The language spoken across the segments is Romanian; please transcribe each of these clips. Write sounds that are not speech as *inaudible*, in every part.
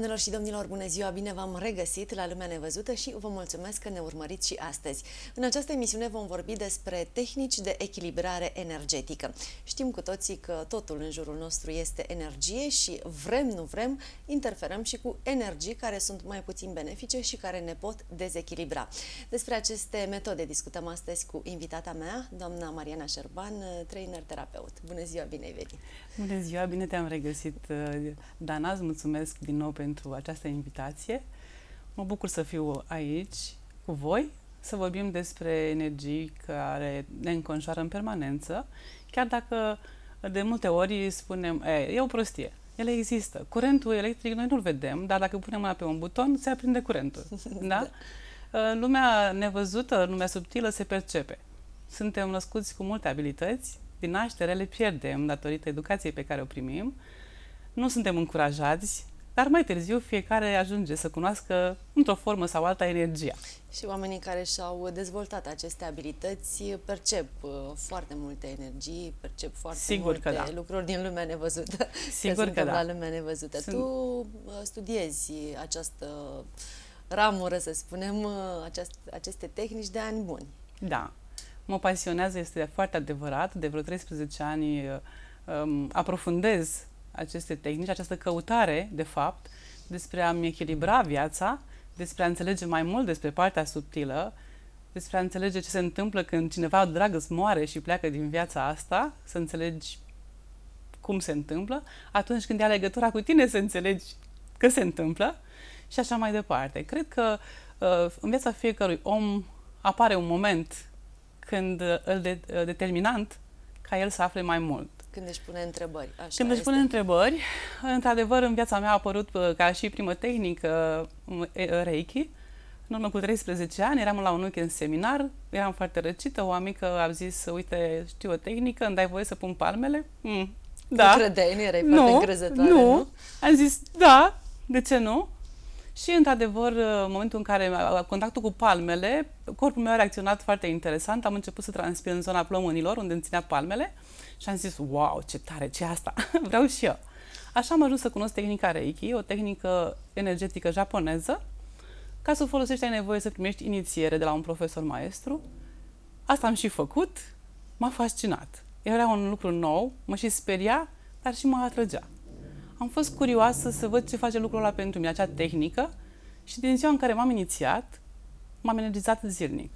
Doamnelor și domnilor, bună ziua! Bine v-am regăsit la Lumea Nevăzută și vă mulțumesc că ne urmăriți și astăzi. În această emisiune vom vorbi despre tehnici de echilibrare energetică. Știm cu toții că totul în jurul nostru este energie și vrem, nu vrem, interferăm și cu energii care sunt mai puțin benefice și care ne pot dezechilibra. Despre aceste metode discutăm astăzi cu invitata mea, doamna Mariana Șerban, trainer terapeut. Bună ziua, bine ai venit! Bună ziua, bine te-am regăsit, Dana, îți mulțumesc din nou pentru pentru această invitație. Mă bucur să fiu aici cu voi, să vorbim despre energii care ne înconjoară în permanență, chiar dacă de multe ori spunem, e, e o prostie, ele există. Curentul electric noi nu-l vedem, dar dacă punem mâna pe un buton, se aprinde curentul. *laughs* Da? da. Ă, lumea nevăzută, lumea subtilă se percepe. Suntem născuți cu multe abilități, din naștere le pierdem datorită educației pe care o primim, nu suntem încurajați dar mai târziu fiecare ajunge să cunoască într-o formă sau alta energia. Și oamenii care și-au dezvoltat aceste abilități percep uh, foarte multe energii, percep foarte Sigur multe că da. lucruri din lumea nevăzută. *laughs* Sigur că, că da. la lumea nevăzută. Sunt... Tu uh, studiezi această ramură, să spunem, uh, aceast, aceste tehnici de ani buni. Da. Mă pasionează, este foarte adevărat. De vreo 13 ani um, aprofundez aceste tehnici, această căutare, de fapt, despre a-mi echilibra viața, despre a înțelege mai mult despre partea subtilă, despre a înțelege ce se întâmplă când cineva drag îți moare și pleacă din viața asta, să înțelegi cum se întâmplă, atunci când ia legătura cu tine să înțelegi că se întâmplă și așa mai departe. Cred că uh, în viața fiecărui om apare un moment când uh, îl de, uh, determinant ca el să afle mai mult. Când își pune întrebări. Așa Când își pune este. întrebări, într-adevăr, în viața mea a apărut uh, ca și primă tehnică um, Reiki. În urmă cu 13 ani eram la un weekend seminar, eram foarte răcită, o amică a zis, uite, știu o tehnică, îmi dai voie să pun palmele? Mm, da. Nu credeai, nu erai nu, încrezătoare, nu. nu? Am zis, da, de ce nu? Și, într-adevăr, uh, în momentul în care uh, contactul cu palmele, corpul meu a reacționat foarte interesant. Am început să transpir în zona plămânilor, unde îmi ținea palmele și am zis, wow, ce tare, ce asta, *laughs* vreau și eu. Așa am ajuns să cunosc tehnica Reiki, o tehnică energetică japoneză. Ca să o folosești ai nevoie să primești inițiere de la un profesor maestru. Asta am și făcut, m-a fascinat. Era un lucru nou, mă și speria, dar și mă atrăgea. Am fost curioasă să văd ce face lucrul ăla pentru mine, acea tehnică, și din ziua în care m-am inițiat, m-am energizat zilnic.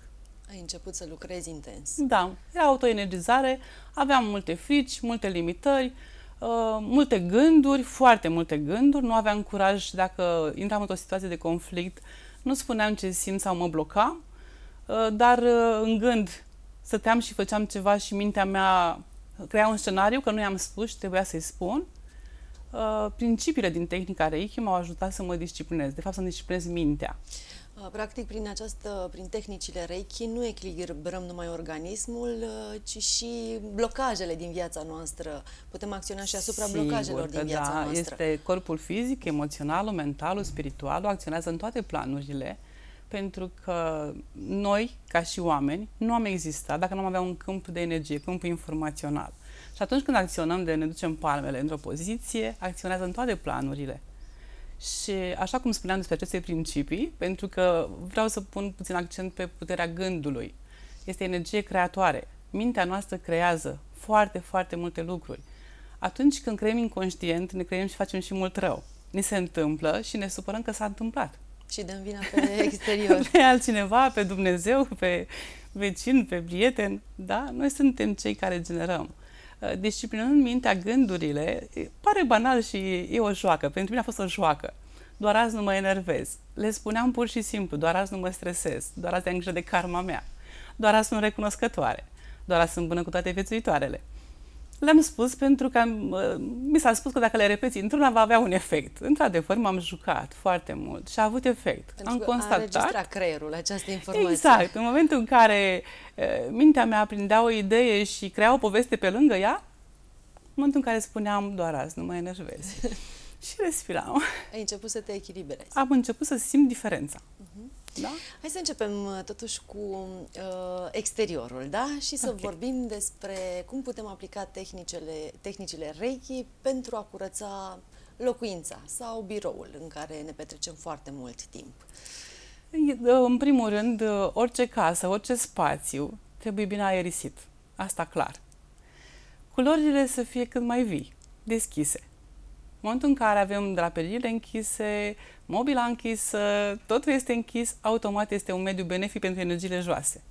Ai început să lucrezi intens. Da, era autoenergizare, aveam multe frici, multe limitări, uh, multe gânduri, foarte multe gânduri, nu aveam curaj dacă intram într-o situație de conflict, nu spuneam ce simt sau mă bloca, uh, dar uh, în gând stăteam și făceam ceva și mintea mea crea un scenariu că nu i-am spus și trebuia să-i spun. Uh, principiile din tehnica Reiki m-au ajutat să mă disciplinez, de fapt să-mi disciplinez mintea. Uh, practic, prin, această, prin tehnicile Reiki, nu echilibrăm numai organismul, uh, ci și blocajele din viața noastră. Putem acționa și asupra Sigur, blocajelor din da, viața da, noastră. Este corpul fizic, emoțional, mental, spiritual, acționează în toate planurile, pentru că noi, ca și oameni, nu am existat dacă nu am avea un câmp de energie, câmp informațional. Și atunci când acționăm de ne ducem palmele într-o poziție, acționează în toate planurile. Și așa cum spuneam despre aceste principii, pentru că vreau să pun puțin accent pe puterea gândului. Este energie creatoare. Mintea noastră creează foarte, foarte multe lucruri. Atunci când creăm inconștient, ne creăm și facem și mult rău. Ni se întâmplă și ne supărăm că s-a întâmplat. Și dăm vina pe exterior. *laughs* pe altcineva, pe Dumnezeu, pe vecin, pe prieten. Da? Noi suntem cei care generăm. Uh, disciplinând mintea, gândurile, pare banal și e o joacă. Pentru mine a fost o joacă. Doar azi nu mă enervez. Le spuneam pur și simplu, doar azi nu mă stresez, doar azi am grijă de karma mea, doar azi sunt recunoscătoare, doar azi sunt bună cu toate viețuitoarele. Le-am spus pentru că mi s-a spus că dacă le repeți într-una va avea un efect. Într-adevăr, m-am jucat foarte mult și a avut efect. Pentru Am că constatat. A creierul această informație. Exact. În momentul în care mintea mea prindea o idee și crea o poveste pe lângă ea, în momentul în care spuneam doar azi, nu mă enervezi. *laughs* și respiram. Ai început să te echilibrezi. Am început să simt diferența. Uh-huh. Da? Hai să începem uh, totuși cu uh, exteriorul, da? Și să okay. vorbim despre cum putem aplica tehnicele, tehnicile Reiki pentru a curăța locuința sau biroul în care ne petrecem foarte mult timp. În primul rând, uh, orice casă, orice spațiu trebuie bine aerisit. Asta clar. Culorile să fie cât mai vii, deschise. În momentul în care avem draperiile închise, uh, Mobila închisă, totul este închis, automat este un mediu benefic pentru energiile joase.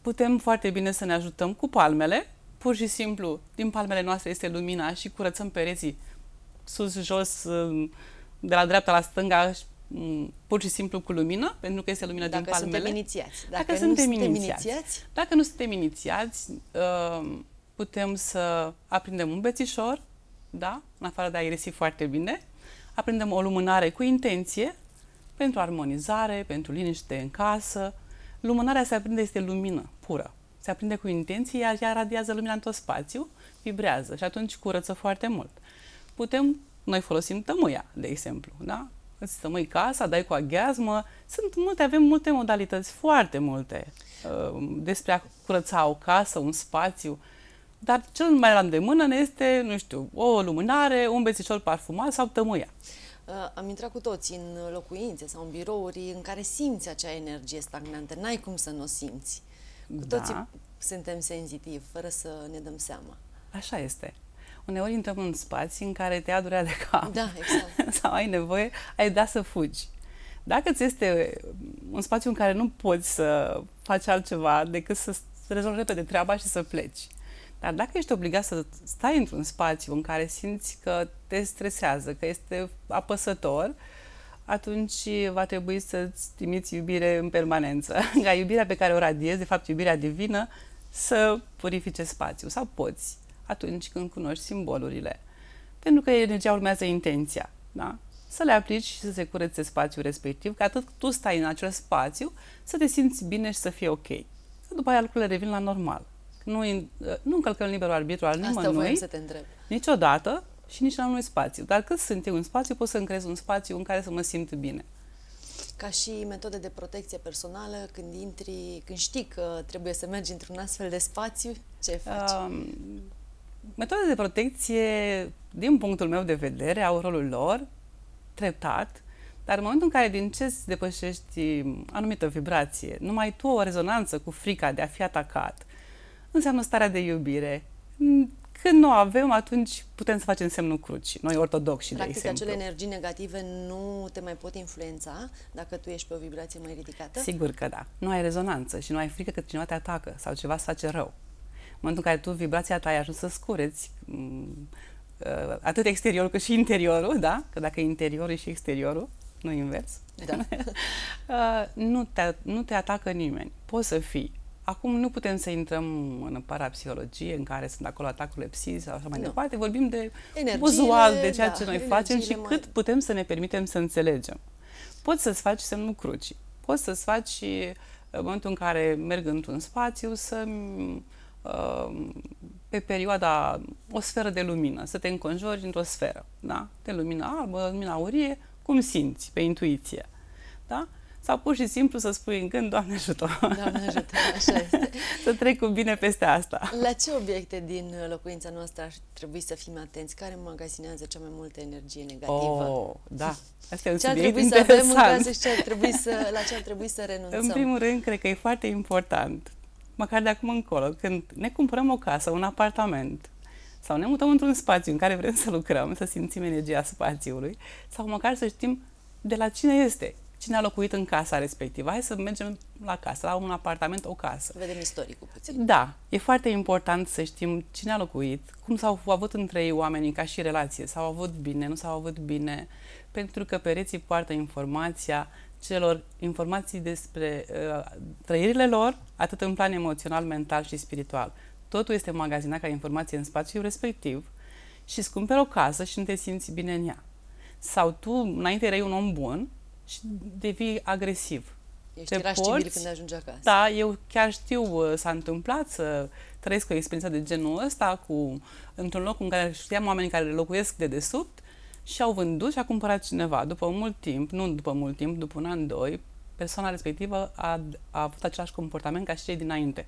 Putem foarte bine să ne ajutăm cu palmele, pur și simplu, din palmele noastre este lumina și curățăm pereții sus, jos, ă, de la dreapta la stânga, mm, pur și simplu cu lumină, pentru că este lumină dacă din palmele. Suntem inițiați. Dacă, dacă suntem, suntem inițiați. inițiați. Dacă nu suntem inițiați, ă, putem să aprindem un bețișor, da? în afară de a iresi foarte bine, aprindem o lumânare cu intenție pentru armonizare, pentru liniște în casă. Lumânarea se aprinde, este lumină pură. Se aprinde cu intenție, iar ea radiază lumina în tot spațiul, vibrează și atunci curăță foarte mult. Putem, noi folosim tămâia, de exemplu, da? Îți tămâi casa, dai cu aghiazmă, sunt multe, avem multe modalități, foarte multe, uh, despre a curăța o casă, un spațiu, dar cel mai la îndemână ne este, nu știu, o lumânare, un bețișor parfumat sau tămâia. Uh, am intrat cu toți în locuințe sau în birouri în care simți acea energie stagnantă. N-ai cum să nu o simți. Cu da. toții suntem senzitivi, fără să ne dăm seama. Așa este. Uneori intrăm în spații în care te ia durea de cap. Da, exact. *laughs* sau ai nevoie, ai da să fugi. Dacă ți este un spațiu în care nu poți să faci altceva decât să rezolvi repede treaba și să pleci, dar dacă ești obligat să stai într-un spațiu în care simți că te stresează, că este apăsător, atunci va trebui să-ți trimiți iubire în permanență. *laughs* Ca iubirea pe care o radiezi, de fapt iubirea divină, să purifice spațiul. Sau poți atunci când cunoști simbolurile. Pentru că energia urmează intenția. Da? Să le aplici și să se curețe spațiul respectiv, ca atât tu stai în acel spațiu, să te simți bine și să fie ok. după aia lucrurile revin la normal nu, ă, nu încălcăm liberul arbitru al nimănui. Asta să te întreb. Niciodată și nici la unui spațiu. Dar cât sunt eu în spațiu, pot să încrez un spațiu în care să mă simt bine. Ca și metode de protecție personală, când intri, când știi că trebuie să mergi într-un astfel de spațiu, ce faci? Um, metode de protecție, din punctul meu de vedere, au rolul lor, treptat, dar în momentul în care din ce depășești anumită vibrație, numai tu o rezonanță cu frica de a fi atacat, înseamnă starea de iubire. Când nu avem, atunci putem să facem semnul cruci. noi ortodoxi, Practic, de exemplu. acele energii negative nu te mai pot influența dacă tu ești pe o vibrație mai ridicată? Sigur că da. Nu ai rezonanță și nu ai frică că cineva te atacă sau ceva să face rău. În momentul în care tu vibrația ta ai ajuns să scureți mm, atât exteriorul cât și interiorul, da? Că dacă interiorul și exteriorul, nu invers. Da. *laughs* Uh, nu, te, nu te atacă nimeni. Poți să fii Acum nu putem să intrăm în parapsihologie, în care sunt acolo atacurile psi sau așa mai no. departe. Vorbim de Energiile, uzual, de ceea da, ce noi facem și mai... cât putem să ne permitem să înțelegem. Poți să-ți faci semnul crucii. Poți să-ți faci, uh, în momentul în care merg într-un spațiu, să uh, pe perioada, o sferă de lumină, să te înconjori într-o sferă, da? De lumină albă, lumină aurie, cum simți, pe intuiție, da? sau pur și simplu să spui în gând, Doamne ajută! Doamne ajută, așa este. *laughs* să trec cu bine peste asta. La ce obiecte din locuința noastră ar trebui să fim atenți? Care magazinează cea mai multă energie negativă? Oh, da, asta e un ce subiect ar trebui interesant. să avem în casă și ce ar trebui să, *laughs* la ce ar trebui să renunțăm? În primul rând, cred că e foarte important, măcar de acum încolo, când ne cumpărăm o casă, un apartament, sau ne mutăm într-un spațiu în care vrem să lucrăm, să simțim energia spațiului, sau măcar să știm de la cine este cine a locuit în casa respectivă. Hai să mergem la casă, la un apartament, o casă. Vedem istoricul puțin. Da, e foarte important să știm cine a locuit, cum s-au avut între ei oamenii ca și relație, s-au avut bine, nu s-au avut bine, pentru că pereții poartă informația celor informații despre uh, trăirile lor, atât în plan emoțional, mental și spiritual. Totul este magazinat ca informație în spațiul respectiv și îți cumperi o casă și nu te simți bine în ea. Sau tu, înainte erai un om bun, și devii agresiv. Ești te porți, când ajungi acasă. Da, eu chiar știu, uh, s-a întâmplat să trăiesc o experiență de genul ăsta cu, într-un loc în care știam oameni care locuiesc de desubt și au vândut și a cumpărat cineva. După mult timp, nu după mult timp, după un an, doi, persoana respectivă a, a avut același comportament ca și cei dinainte.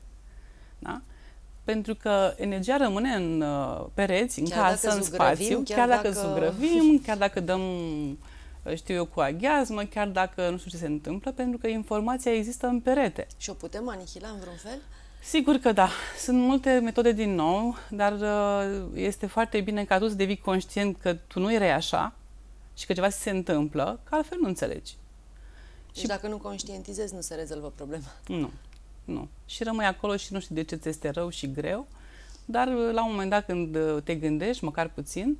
Da? Pentru că energia rămâne în uh, pereți, în chiar casă, în spațiu, chiar, chiar dacă, dacă zugrăvim, chiar dacă dăm știu eu, cu aghiazmă, chiar dacă nu știu ce se întâmplă, pentru că informația există în perete. Și o putem anihila în vreun fel? Sigur că da. Sunt multe metode din nou, dar uh, este foarte bine ca tu să devii conștient că tu nu erai așa și că ceva se întâmplă, că altfel nu înțelegi. Deci și dacă nu conștientizezi, nu se rezolvă problema. Nu. Nu. Și rămâi acolo și nu știi de ce ți este rău și greu, dar uh, la un moment dat când uh, te gândești, măcar puțin,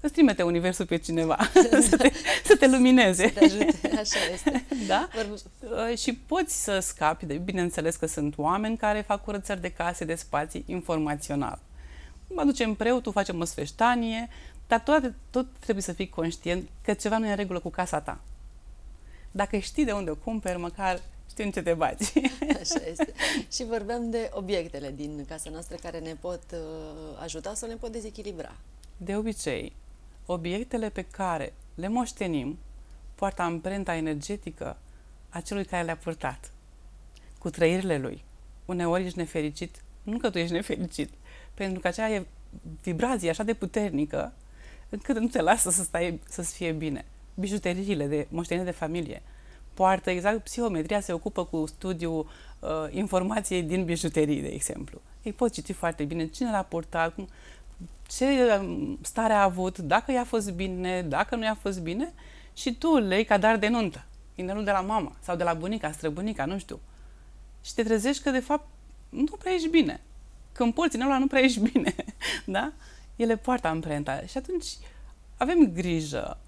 să trimite universul pe cineva *laughs* să, te, să te lumineze. Să te ajute, așa este. *laughs* Da? Uh, și poți să scapi, de, bineînțeles că sunt oameni care fac curățări de case, de spații, informațional. Mă ducem preotul, facem o sfeștanie, dar tot, tot trebuie să fii conștient că ceva nu e în regulă cu casa ta. Dacă știi de unde o cumperi, măcar știi în ce te bagi. *laughs* Așa este. Și vorbeam de obiectele din casa noastră care ne pot uh, ajuta sau ne pot dezechilibra. De obicei, Obiectele pe care le moștenim poartă amprenta energetică a celui care le-a purtat, cu trăirile lui. Uneori ești nefericit, nu că tu ești nefericit, pentru că aceea e vibrație așa de puternică încât nu te lasă să stai, să-ți fie bine. Bijuteriile de moștenire de familie poartă exact, psihometria se ocupă cu studiul uh, informației din bijuterii, de exemplu. Ei pot citi foarte bine cine l-a purtat, cum, ce um, stare a avut, dacă i-a fost bine, dacă nu i-a fost bine și tu lei ca dar de nuntă, inelul de la mama sau de la bunica, străbunica, nu știu. Și te trezești că de fapt nu prea ești bine. Când porți inelul nu prea ești bine, *laughs* da? Ele poartă amprenta și atunci avem grijă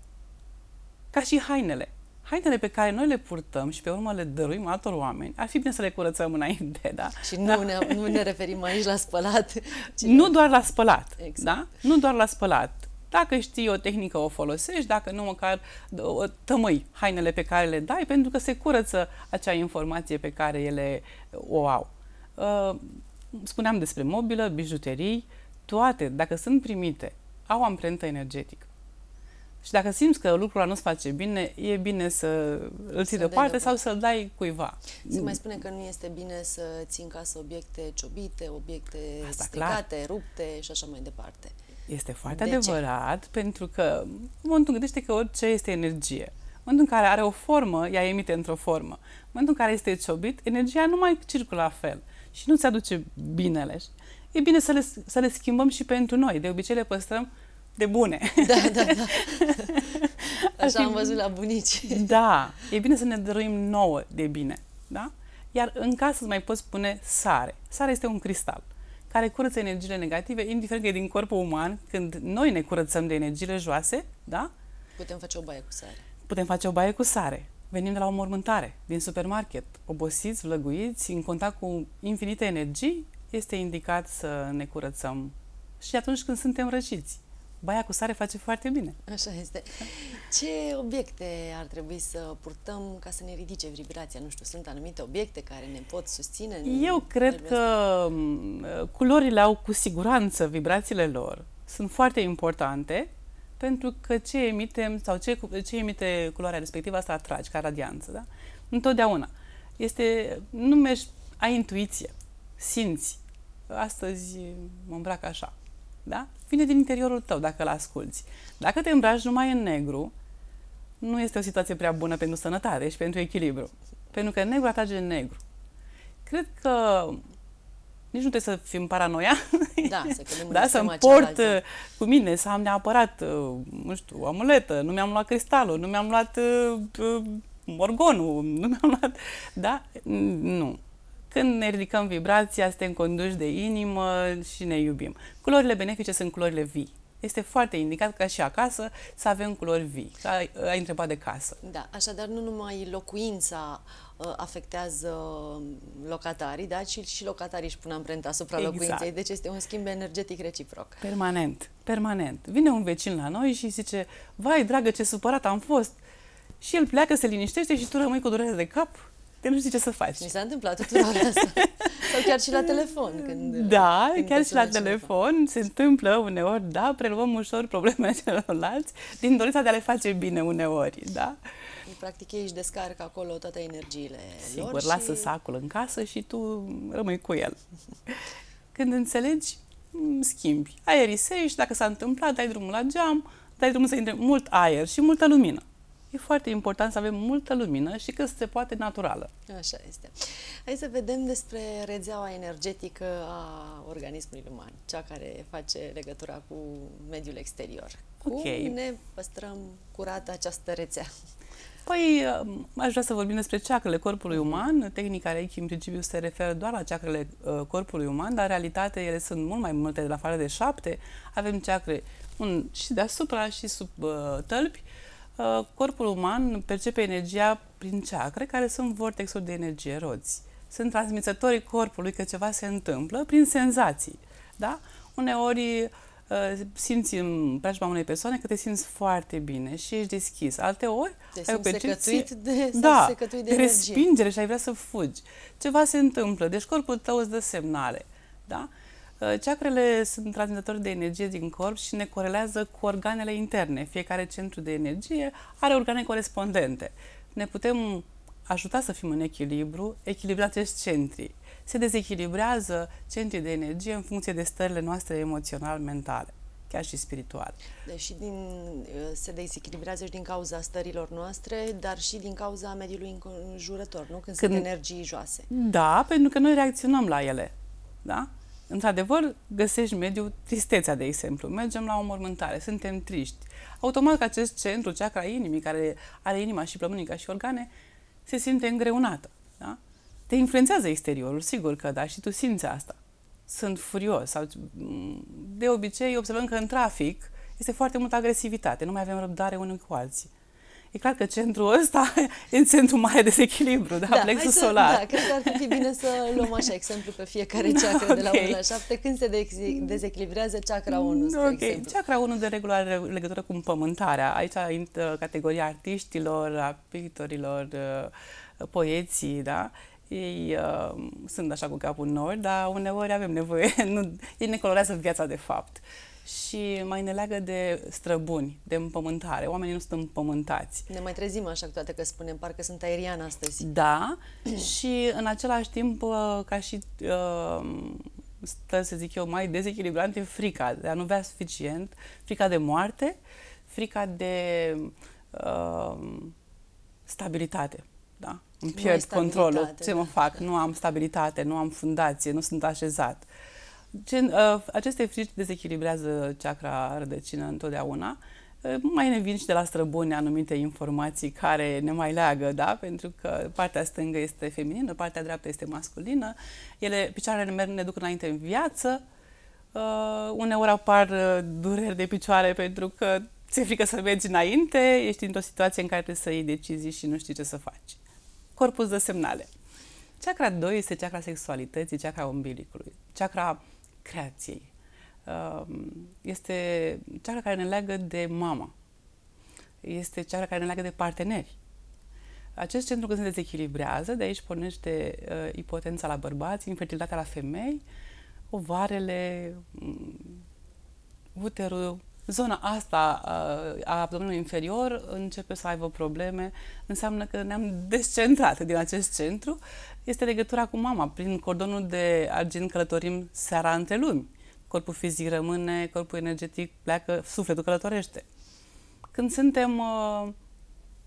ca și hainele hainele pe care noi le purtăm și pe urmă le dăruim altor oameni, ar fi bine să le curățăm înainte, da? Și nu, da? Ne, nu ne referim aici la spălat. nu la... doar la spălat, exact. da? Nu doar la spălat. Dacă știi o tehnică, o folosești, dacă nu, măcar tămâi hainele pe care le dai, pentru că se curăță acea informație pe care ele o au. Uh, spuneam despre mobilă, bijuterii, toate, dacă sunt primite, au amprentă energetică. Și dacă simți că lucrul ăla nu-ți face bine, e bine să îl ții deoparte sau să-l dai cuiva. Se mai spune că nu este bine să ții în casă obiecte ciobite, obiecte Asta, stricate, clar. rupte și așa mai departe. Este foarte de adevărat, ce? pentru că în momentul gândește că orice este energie. În momentul în care are o formă, ea emite într-o formă. În momentul în care este ciobit, energia nu mai circulă la fel și nu-ți aduce binele. E bine să le, să le schimbăm și pentru noi. De obicei le păstrăm de bune. Da, da, da. *laughs* Așa am văzut la bunici. Da. E bine să ne dăruim nouă de bine. Da? Iar în casă îți mai poți pune sare. Sare este un cristal care curăță energiile negative, indiferent că e din corpul uman, când noi ne curățăm de energiile joase, da? Putem face o baie cu sare. Putem face o baie cu sare. Venim de la o mormântare, din supermarket, obosiți, vlăguiți, în contact cu infinite energii, este indicat să ne curățăm și atunci când suntem răciți baia cu sare face foarte bine. Așa este. Ce obiecte ar trebui să purtăm ca să ne ridice vibrația? Nu știu, sunt anumite obiecte care ne pot susține? Eu cred că asta? Mm, culorile au cu siguranță vibrațiile lor. Sunt foarte importante pentru că ce emitem sau ce, ce emite culoarea respectivă asta atragi ca radianță, da? Întotdeauna. Este, nu mergi, ai intuiție, simți. Astăzi mă îmbrac așa, da? vine din interiorul tău dacă îl asculți. Dacă te îmbraci numai în negru, nu este o situație prea bună pentru sănătate și pentru echilibru. Pentru că negru atrage negru. Cred că nici nu trebuie să fim paranoia. Da, să, *laughs* da, să port cealaltă. Uh, cu mine, să am neapărat, uh, nu știu, o amuletă, nu mi-am luat cristalul, nu mi-am luat uh, uh morgonul, nu mi-am luat... Da? Nu. Când ne ridicăm vibrația, suntem conduși de inimă și ne iubim. Culorile benefice sunt culorile vii. Este foarte indicat ca și acasă să avem culori vii, ca ai, ai întrebat de casă. Da, așadar nu numai locuința uh, afectează locatarii, da, ci și locatarii își pun amprenta asupra exact. locuinței, deci este un schimb energetic reciproc. Permanent, permanent. Vine un vecin la noi și zice, vai dragă ce supărat am fost, și el pleacă, se liniștește și tu rămâi cu durere de cap te nu știi ce să faci. Mi s-a întâmplat tuturor *laughs* asta. Sau chiar și la telefon. Când, da, uh, când chiar și la telefon telefon se întâmplă uneori, da, preluăm ușor problemele *laughs* celorlalți din dorința de a le face bine uneori, da? Practic ei își descarcă acolo toate energiile Sigur, lor lasă și... sacul în casă și tu rămâi cu el. *laughs* Când înțelegi, mm, schimbi. Aerisești, dacă s-a întâmplat, dai drumul la geam, dai drumul să intre mult aer și multă lumină e foarte important să avem multă lumină și cât se poate naturală. Așa este. Hai să vedem despre rețeaua energetică a organismului uman, cea care face legătura cu mediul exterior. Okay. Cum ne păstrăm curată această rețea? Păi, um, aș vrea să vorbim despre ceacrele corpului mhm. uman. Tehnica Reiki, în principiu, se referă doar la ceacrele uh, corpului uman, dar în realitate ele sunt mult mai multe, de la fara de șapte. Avem ceacre un, și deasupra și sub uh, tălpi. Uh, Uh, corpul uman percepe energia prin chakre, care sunt vortexuri de energie, roți. Sunt transmițătorii corpului că ceva se întâmplă prin senzații. Da? Uneori uh, simți în preajma unei persoane că te simți foarte bine și ești deschis. Alte ori te simți percepție de, *laughs* da, de, de respingere și ai vrea să fugi. Ceva se întâmplă, deci corpul tău îți dă semnale. Da? Uh, ceacrele sunt transmitători de energie din corp și ne corelează cu organele interne. Fiecare centru de energie are organe corespondente. Ne putem ajuta să fim în echilibru, echilibrați acești centri. Se dezechilibrează centrii de energie în funcție de stările noastre emoțional-mentale chiar și spiritual. Deci din, uh, se dezechilibrează și din cauza stărilor noastre, dar și din cauza mediului înconjurător, nu? Când, Când sunt energii joase. Da, pentru că noi reacționăm la ele. Da? într-adevăr, găsești mediul tristețea, de exemplu. Mergem la o mormântare, suntem triști. Automat că acest centru, chakra inimii, care are inima și plămânica și organe, se simte îngreunată. Da? Te influențează exteriorul, sigur că da, și tu simți asta. Sunt furios sau mm, de obicei observăm că în trafic este foarte multă agresivitate, nu mai avem răbdare unii cu alții. E clar că centrul ăsta *laughs* e în centru mare dezechilibru, da? da plexul să, solar. Da, cred că ar fi bine să *laughs* luăm așa exemplu pe fiecare da, ceacră okay. de la 1 la 7, când se de- dezechilibrează ceacra 1, spre okay. exemplu. Ceacra 1 de regulă are legătură cu împământarea. Aici intră categoria artiștilor, a pictorilor, uh, poeții, da? Ei uh, sunt așa cu capul nori, dar uneori avem nevoie, *laughs* nu, ei ne colorează viața de fapt. Uh, și mai ne leagă de străbuni, de împământare. Oamenii nu sunt împământați. Ne mai trezim așa cu toate că spunem, parcă sunt aerian astăzi. Da, *clears throat* și în același timp, uh, ca și uh, stă, să zic eu, mai dezechilibrant e frica de a nu bea suficient, frica de moarte, frica de uh, stabilitate. Da? Îmi pierd controlul, ce mă fac, *laughs* nu am stabilitate, nu am fundație, nu sunt așezat. Uh, Gen, uh, aceste frici dezechilibrează chakra rădăcină întotdeauna. Uh, mai ne vin și de la străbune anumite informații care ne mai leagă, da? Pentru că partea stângă este feminină, partea dreaptă este masculină. Ele, picioarele merg, ne duc înainte în viață. Uh, uneori apar uh, dureri de picioare pentru că ți-e frică să mergi înainte, ești într-o situație în care trebuie să iei decizii și nu știi ce să faci. Corpul de semnale. Chakra 2 este chakra sexualității, chakra umbilicului, chakra creației. Um, este cea care ne leagă de mama. Este cea care ne leagă de parteneri. Acest centru când se dezechilibrează, de aici pornește uh, ipotența la bărbați, infertilitatea la femei, ovarele, mm, uterul, zona asta uh, a abdomenului inferior începe să aibă probleme, înseamnă că ne-am descentrat din acest centru. Este legătura cu mama. Prin cordonul de argint călătorim seara între lumi. Corpul fizic rămâne, corpul energetic pleacă, sufletul călătorește. Când suntem... Uh,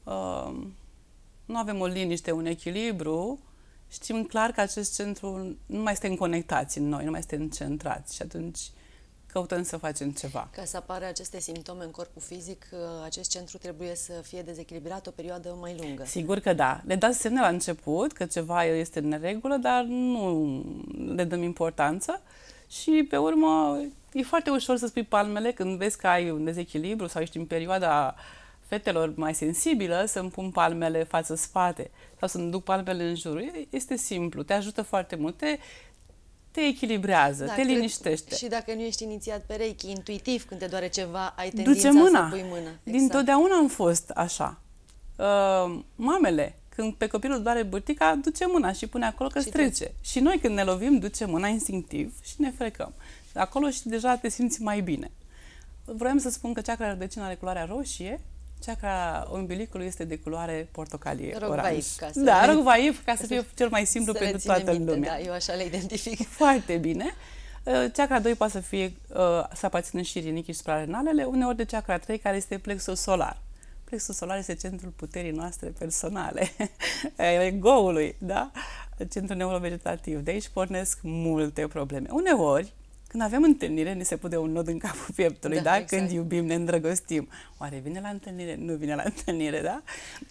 uh, nu avem o liniște, un echilibru, știm clar că acest centru nu mai suntem conectați în noi, nu mai suntem centrați și atunci căutăm să facem ceva. Ca să apară aceste simptome în corpul fizic, uh, acest centru trebuie să fie dezechilibrat o perioadă mai lungă. Sigur că da. Le dați semne la început că ceva este în regulă, dar nu le dăm importanță și pe urmă e foarte ușor să spui palmele când vezi că ai un dezechilibru sau ești în perioada fetelor mai sensibilă să-mi pun palmele față spate sau să-mi duc palmele în jurul. Este simplu, te ajută foarte mult, te te echilibrează, da, te liniștește. și dacă nu ești inițiat pe Reiki, intuitiv, când te doare ceva, ai tendința Duce mâna. să pui mână. Exact. Din totdeauna am fost așa. Uh, mamele, când pe copilul doare burtica, duce mâna și pune acolo că și trece. Tu. Și noi când ne lovim, duce mâna instinctiv și ne frecăm. Acolo și deja te simți mai bine. Vreau să spun că cea care rădăcina are culoarea roșie Ceacra umbilicului este de culoare portocalie. Rogvaiv, ca să Da, rogvaiv, *laughs* ca să fie cel mai simplu pentru toată minte, lumea. Da, eu așa le identific. *laughs* Foarte bine. Uh, ceacra 2 poate să fie, uh, să aparțină și rinichii și suprarenalele, uneori de ceacra 3, care este plexul solar. Plexul solar este centrul puterii noastre personale, *laughs* egoului, da? Centrul neurovegetativ. De aici pornesc multe probleme. Uneori, când avem întâlnire, ne se pune un nod în capul *laughs* pieptului, da? da? Exact. Când iubim, ne îndrăgostim. Oare vine la întâlnire? Nu vine la *laughs* întâlnire, da?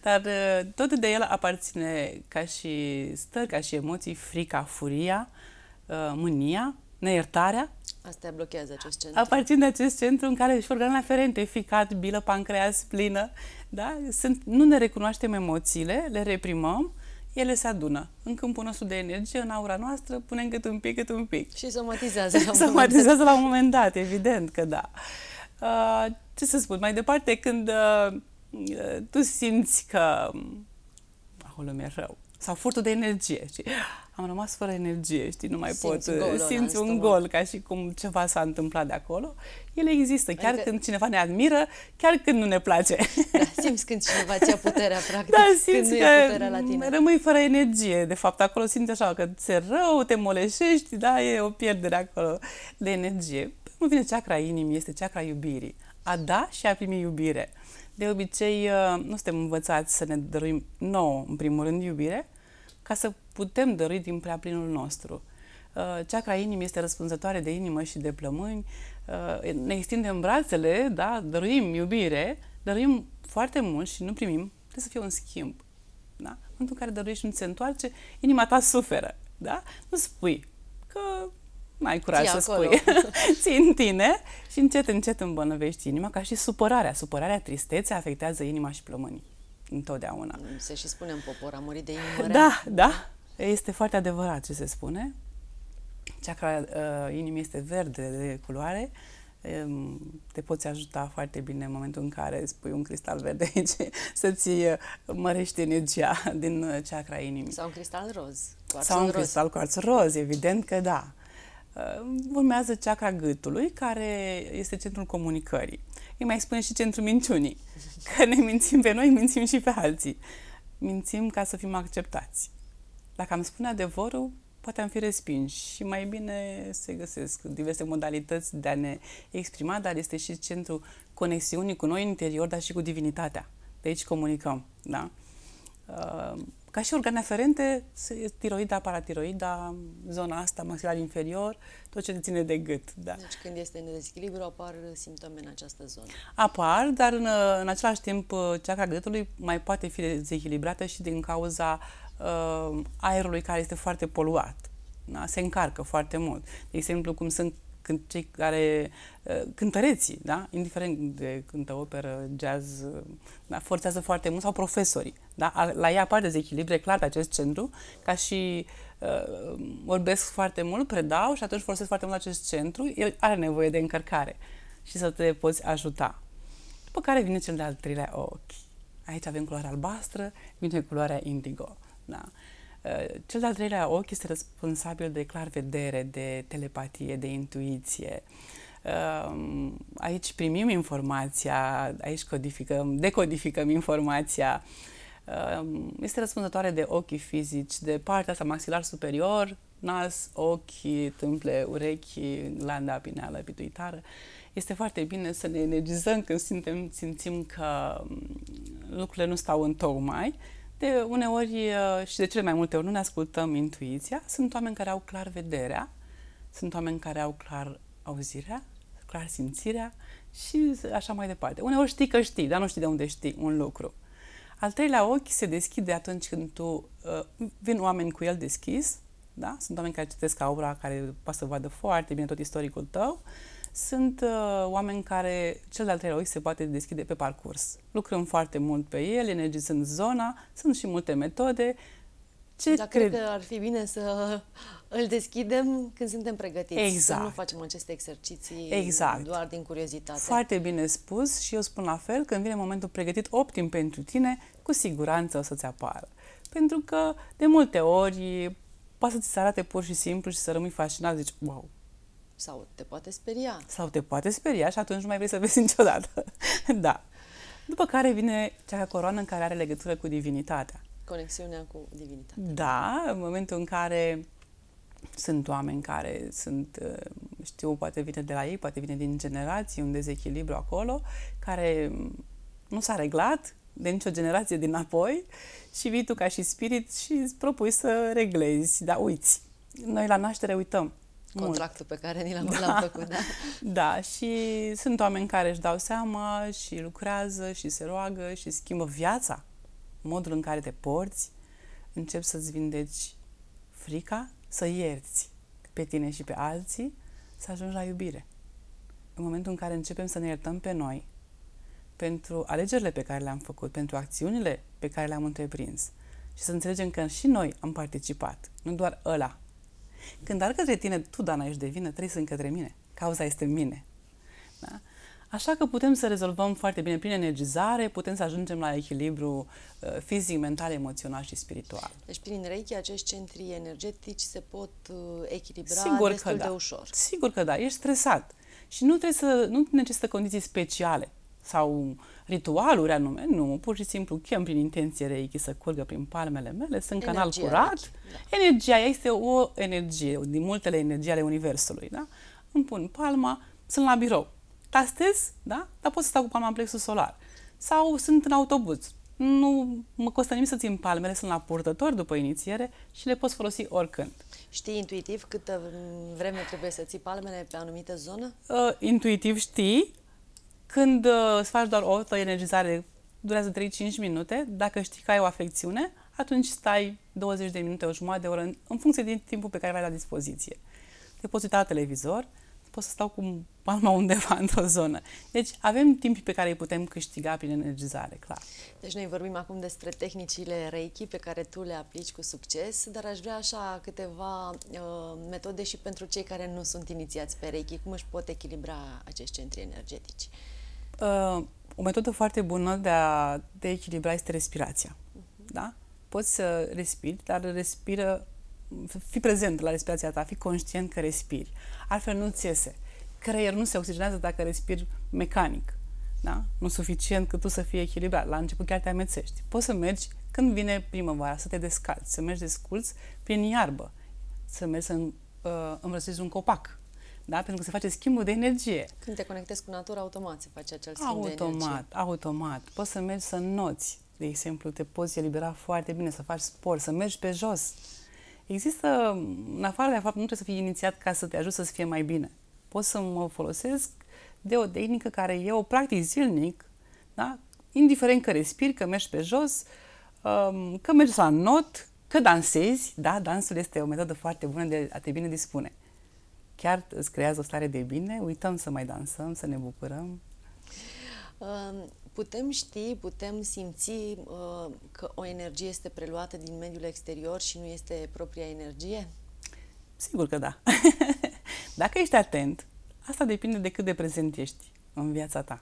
Dar uh, tot de el aparține ca și stări, ca și emoții, frica, furia, uh, mânia, neiertarea, Astea blochează acest centru. Aparțin de acest centru în care și organele aferente, ficat, bilă, pancreas, plină, da? Sunt, nu ne recunoaștem emoțiile, le reprimăm ele se adună în câmpul nostru de energie, în aura noastră, punem cât un pic, cât un pic. Și somatizează la un dat. *laughs* Somatizează la un moment dat, evident că da. Uh, ce să spun, mai departe, când uh, uh tu simți că acolo mi-e rău, sau furtul de energie. Știi? Am rămas fără energie, știi, nu mai simți pot. Uh, Golul simți un gol, ca și cum ceva s-a întâmplat de acolo. Ele există, chiar adică... când cineva ne admiră, chiar când nu ne place. Da, simți când cineva ți-a puterea, practic, da, simți când că nu e puterea la tine. rămâi fără energie, de fapt, acolo simți așa că ți-e rău, te moleșești, da, e o pierdere acolo de energie. Păi, mă vine ceacra inimii, este ceacra iubirii. A da și a primi iubire de obicei uh, nu suntem învățați să ne dăruim nouă, în primul rând, iubire, ca să putem dărui din prea plinul nostru. Uh, Ceacra inimii este răspunzătoare de inimă și de plămâni, uh, ne extindem brațele, da, dăruim iubire, dăruim foarte mult și nu primim, trebuie să fie un schimb. Da? În care dăruiești nu se întoarce, inima ta suferă. Da? Nu spui că mai curaj Ții să acolo. spui, *laughs* ții în tine și încet, încet îmbolnăvești inima, ca și supărarea. Supărarea, tristețe afectează inima și plămânii întotdeauna. Mm, se și spune în popor, a murit de inimă da, rea. Da, da, este foarte adevărat ce se spune. care uh, inimii este verde de culoare, te poți ajuta foarte bine în momentul în care îți pui un cristal verde aici *laughs* să-ți uh, mărești energia din uh, chakra inimii. Sau un cristal roz. Sau un roz. cristal cu arț roz, evident că da urmează chakra gâtului, care este centrul comunicării. Îi mai spune și centrul minciunii, *laughs* că ne mințim pe noi, mințim și pe alții. Mințim ca să fim acceptați. Dacă am spune adevărul, poate am fi respinși și mai bine se găsesc diverse modalități de a ne exprima, dar este și centrul conexiunii cu noi în interior, dar și cu divinitatea. De aici comunicăm, da? Ă, ca și organe aferente, tiroida, paratiroida, zona asta, maxilar inferior, tot ce ține de gât. Da. Deci când este în dezechilibru apar simptome în această zonă. Apar, dar în, în același timp ceacra gâtului mai poate fi dezechilibrată și din cauza uh, aerului care este foarte poluat. Da? Se încarcă foarte mult. De exemplu, cum sunt când cei care, ă, cântăreții, da? indiferent de cântă operă, jazz, da? forțează foarte mult, sau profesorii. Da? La ei apar dezechilibre clar pe acest centru, ca și uh, vorbesc foarte mult, predau și atunci folosesc foarte mult acest centru, el are nevoie de încărcare și să te poți ajuta. După care vine cel de-al treilea ochi. Aici avem culoarea albastră, vine culoarea indigo. Da? Eh, cel de-al treilea ochi este responsabil de clar vedere, de telepatie, de intuiție. Ehm, aici primim informația, aici codificăm, decodificăm informația. Ehm, este răspunzătoare de ochii fizici, de partea asta maxilar superior, nas, ochi, tâmple, urechi, glanda pineală, pituitară. Este foarte bine să ne energizăm când simtem, simțim că mm, lucrurile nu stau în tocmai. Uh, de uneori uh, și de cele mai multe ori nu ne ascultăm intuiția. Sunt oameni care au clar vederea, sunt oameni care au clar auzirea, clar simțirea și așa mai departe. Uneori știi că știi, dar nu știi de unde știi un lucru. Al treilea ochi se deschide atunci când tu uh, vin oameni cu el deschis, da? Sunt oameni care citesc aura, care poate să vadă foarte bine tot istoricul tău. Uh, sunt uh, oameni care cel de-al treilea ochi se poate deschide pe parcurs. Lucrăm foarte mult pe el, energizând zona, sunt și multe metode. Ce Dar cred? că ar fi bine să îl deschidem când suntem pregătiți. Exact. Să nu exact. facem aceste exerciții exact. doar din curiozitate. Foarte bine spus și eu spun la fel, când vine momentul pregătit optim pentru tine, cu siguranță o să-ți apară. Pentru că de multe ori poate să ți arate pur și simplu și să rămâi fascinat, zici, wow, sau te poate speria. Sau te poate speria și atunci nu mai vrei să vezi *laughs* niciodată. da. După care vine cea coroană în care are legătură cu divinitatea. Conexiunea cu divinitatea. Da, în momentul în care sunt oameni care sunt, uh, știu, poate vine de la ei, poate vine din generații, un dezechilibru acolo, care nu s-a reglat de nicio generație dinapoi și vii tu ca și spirit și îți propui să reglezi, dar uiți. Noi la naștere uităm contractul mult. pe care ni l-am da. făcut. Da? *laughs* da, și sunt oameni care își dau seama și lucrează și se roagă și schimbă viața, modul în care te porți, încep să-ți vindeci frica, să ierți pe tine și pe alții, să ajungi la iubire. În momentul în care începem să ne iertăm pe noi, pentru alegerile pe care le-am făcut, pentru acțiunile pe care le-am întreprins și să înțelegem că și noi am participat, nu doar ăla când ar către tine, tu, Dana, ești de vină, să sunt către mine. Cauza este în mine. Da? Așa că putem să rezolvăm foarte bine prin energizare, putem să ajungem la echilibru uh, fizic, mental, emoțional și spiritual. Deci prin Reiki acești centri energetici se pot uh, echilibra Sigur destul că da. de ușor. Sigur că da, ești stresat și nu trebuie să nu necesită condiții speciale sau ritualuri anume, nu, pur și simplu chem prin intenție reiki să curgă prin palmele mele, sunt energia canal curat. Da. Energia este o energie, din multele energii ale Universului, da? Îmi pun palma, sunt la birou, tastez, da? Dar pot să stau cu palma în plexul solar. Sau sunt în autobuz, nu mă costă nimic să țin palmele, sunt la purtător după inițiere și le poți folosi oricând. Știi intuitiv câtă vreme trebuie să ții palmele pe anumită zonă? Uh, intuitiv știi, când uh, îți faci doar o autoenergizare, durează 3-5 minute. Dacă știi că ai o afecțiune, atunci stai 20 de minute, o jumătate de oră, în, în funcție din timpul pe care l-ai la dispoziție. Te poți uita la televizor, poți să stau cu palma undeva *laughs* într-o zonă. Deci avem timp pe care îi putem câștiga prin energizare, clar. Deci noi vorbim acum despre tehnicile Reiki pe care tu le aplici cu succes, dar aș vrea așa câteva uh, metode și pentru cei care nu sunt inițiați pe Reiki, cum își pot echilibra acești centri energetici. Uh, Uh, o metodă foarte bună de a te echilibra este respirația. Uh-huh. Da? Poți să respiri, dar respiră, fi prezent la respirația ta, fi conștient că respiri. Altfel nu-ți iese. Creier nu se oxigenează dacă respiri mecanic. Da? Nu suficient cât tu să fii echilibrat. La început chiar te amețești. Poți să mergi când vine primăvara, să te descalți, să mergi desculți prin iarbă, să mergi să uh, învrăsezi un copac, da? Pentru că se face schimbul de energie. Când te conectezi cu natura, automat se face acel schimb automat, de energie. Automat, automat. Poți să mergi să noți, de exemplu, te poți elibera foarte bine, să faci sport, să mergi pe jos. Există, în afară de fapt, nu trebuie să fii inițiat ca să te ajut să fie mai bine. Pot să mă folosesc de o tehnică care eu practic zilnic, da? indiferent că respiri, că mergi pe jos, um, că mergi la not, că dansezi, da, dansul este o metodă foarte bună de a te bine dispune chiar îți creează o stare de bine, uităm să mai dansăm, să ne bucurăm. Putem ști, putem simți uh, că o energie este preluată din mediul exterior și nu este propria energie? Sigur că da. *laughs* Dacă ești atent, asta depinde de cât de prezent ești în viața ta.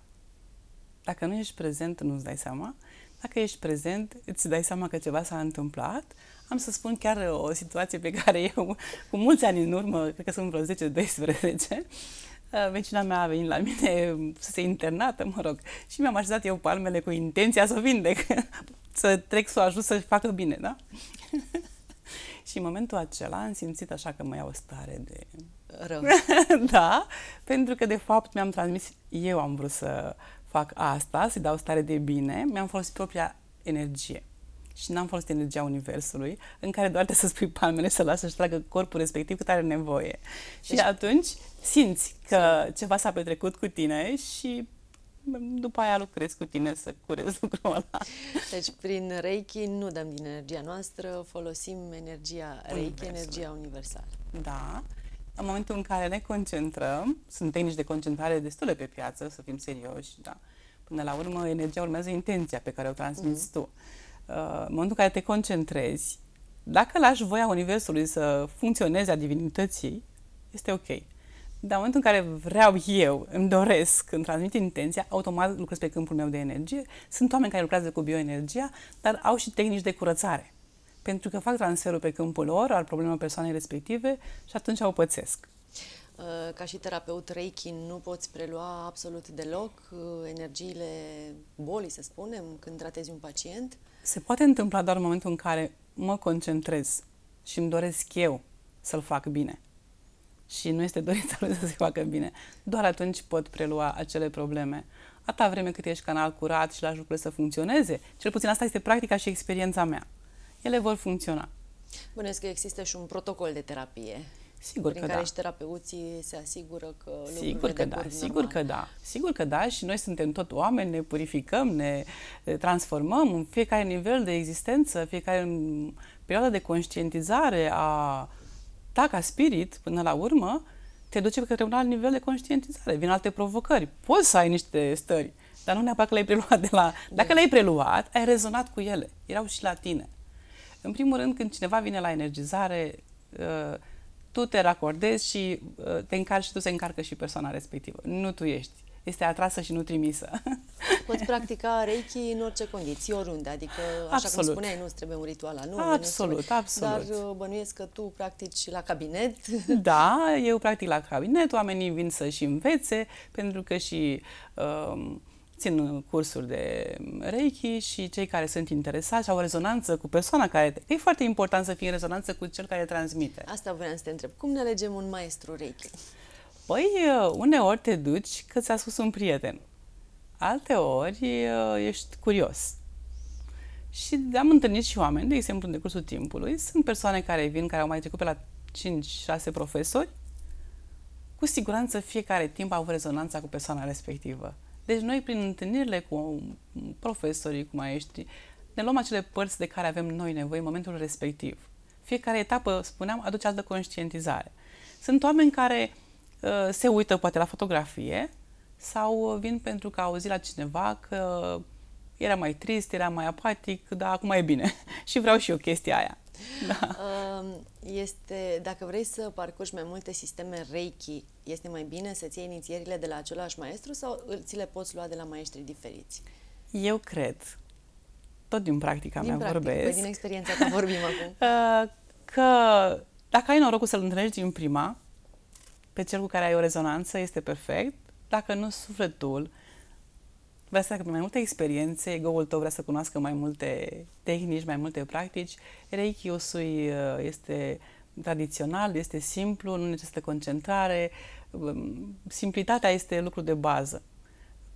Dacă nu ești prezent, nu-ți dai seama. Dacă ești prezent, îți dai seama că ceva s-a întâmplat, am să spun chiar o situație pe care eu, cu mulți ani în urmă, cred că sunt vreo 10-12, uh, vecina mea a venit la mine *laughs* să se internată, mă rog, și mi-am așezat eu palmele cu intenția să o vindec, *laughs* să trec, să o ajut să facă bine, da? *laughs* și în momentul acela am simțit așa că mă iau o stare de... Rău. da, pentru că de fapt mi-am transmis, eu am vrut să fac asta, să dau stare de bine, mi-am folosit propria energie și n-am folosit energia Universului, în care doar trebuie să spui palmele să lasă să-și tragă corpul respectiv cât are nevoie. Și deci... atunci simți că ceva s-a petrecut cu tine și după aia lucrezi cu tine să curezi *laughs* lucrul ăla. Deci prin Reiki nu dăm din energia noastră, folosim energia Reiki, Universul. energia universală. Da. În momentul în care ne concentrăm, sunt tehnici de concentrare destule pe piață, să fim serioși, da. Până la urmă, energia urmează intenția pe care o transmiți mm-hmm. tu în momentul în care te concentrezi, dacă lași voia Universului să funcționeze a divinității, este ok. Dar în momentul în care vreau eu, îmi doresc, îmi transmit intenția, automat lucrez pe câmpul meu de energie. Sunt oameni care lucrează cu bioenergia, dar au și tehnici de curățare. Pentru că fac transferul pe câmpul lor, al problemelor persoanei respective și atunci o pățesc. Uh, ca și terapeut Reiki nu poți prelua absolut deloc uh, energiile bolii, să spunem, când tratezi un pacient? Se poate întâmpla doar în momentul în care mă concentrez și îmi doresc eu să-l fac bine. Și nu este dorința lui *laughs* să se facă bine. Doar atunci pot prelua acele probleme. Atâta vreme cât ești canal curat și lași lucrurile să funcționeze, cel puțin asta este practica și experiența mea. Ele vor funcționa. Bănesc că există și un protocol de terapie. Sigur prin că care da. și terapeuții se asigură că Sigur că da, sigur normal. că da. Sigur că da și noi suntem tot oameni, ne purificăm, ne transformăm în fiecare nivel de existență, fiecare în perioada de conștientizare a ta ca spirit până la urmă, te duce către un alt nivel de conștientizare. Vin alte provocări. Poți să ai niște stări, dar nu neapărat că le-ai preluat de la... Dacă da. le-ai preluat, ai rezonat cu ele. Erau și la tine. În primul rând, când cineva vine la energizare, tu te racordezi și uh, te încarci și tu se încarcă și persoana respectivă. Nu tu ești. Este atrasă și nu trimisă. *laughs* Poți practica Reiki în orice condiții, oriunde. Adică, așa absolut. cum spuneai, nu trebuie un ritual anume. Absolut, trebuie... absolut. Dar uh, bănuiesc că tu practici la cabinet. *laughs* Da, eu practic la cabinet. Oamenii vin să-și învețe, pentru că și... Um, țin cursuri de Reiki și cei care sunt interesați și au rezonanță cu persoana care... e foarte important să fii în rezonanță cu cel care transmite. Asta vreau să te întreb. Cum ne alegem un maestru Reiki? Păi, uh, uneori te duci că ți-a spus un prieten. Alte ori uh, ești curios. Și am întâlnit și oameni, de exemplu, în decursul timpului. Sunt persoane care vin, care au mai trecut pe la 5-6 profesori. Cu siguranță fiecare timp au rezonanța cu persoana respectivă. Deci noi, prin întâlnirile cu profesorii, cu maestrii, ne luăm acele părți de care avem noi nevoie în momentul respectiv. Fiecare etapă, spuneam, aduce altă conștientizare. Sunt oameni care uh, se uită poate la fotografie sau vin pentru că au auzit la cineva că era mai trist, era mai apatic, dar acum e bine *laughs* și vreau și eu chestia aia. Da. Uh, este, dacă vrei să parcurgi mai multe sisteme Reiki, este mai bine să-ți iei inițierile de la același maestru sau ți le poți lua de la maestri diferiți? Eu cred, tot din practica din mea practic, vorbesc. Păi din experiența ta vorbim *laughs* acum. Uh, că dacă ai norocul să-l întâlnești din prima, pe cel cu care ai o rezonanță, este perfect. Dacă nu, sufletul, uh, vrea să mai multe experiențe, ego-ul tău vrea să cunoască mai multe tehnici, mai multe practici. reiki usui uh, este tradițional, este simplu, nu necesită concentrare, um, simplitatea este lucru de bază.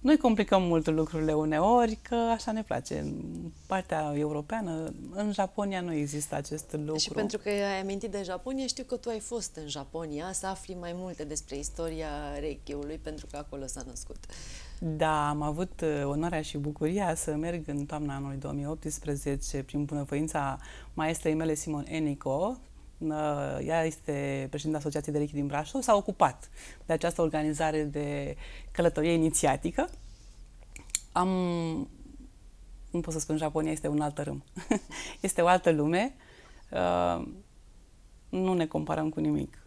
Noi complicăm mult lucrurile uneori, că așa ne place. În partea europeană, în Japonia nu există acest lucru. Și pentru că ai amintit de Japonia, știu că tu ai fost în Japonia să afli mai multe despre istoria Reikiului, pentru că acolo s-a născut. Da, am avut uh, onoarea și bucuria să merg în toamna anului 2018 prin bunăvoința maestrei mele Simon Enico, uh, ea este președinta Asociației de Rechi din Brașov, s-a ocupat de această organizare de călătorie inițiatică. Am, nu pot să spun, Japonia este un alt râm. *laughs* este o altă lume. Uh, nu ne comparăm cu nimic